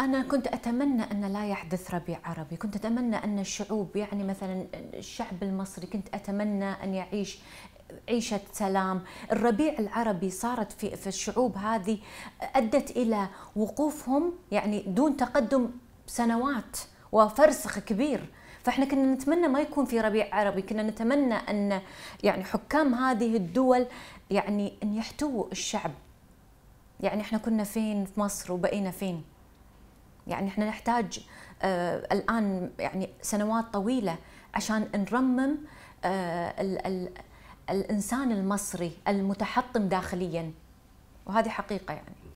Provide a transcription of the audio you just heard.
أنا كنت أتمنى أن لا يحدث ربيع عربي كنت أتمنى أن الشعوب يعني مثلا الشعب المصري كنت أتمنى أن يعيش عيشة سلام الربيع العربي صارت في, في الشعوب هذه أدت إلى وقوفهم يعني دون تقدم سنوات وفرسخ كبير فاحنا كنا نتمنى ما يكون في ربيع عربي كنا نتمنى ان يعني حكام هذه الدول يعني ان يحتووا الشعب يعني احنا كنا فين في مصر وبقينا فين يعني احنا نحتاج آه، الان يعني سنوات طويله عشان نرمم الـ آه، الـ الانسان المصري المتحطم داخليا وهذه حقيقه يعني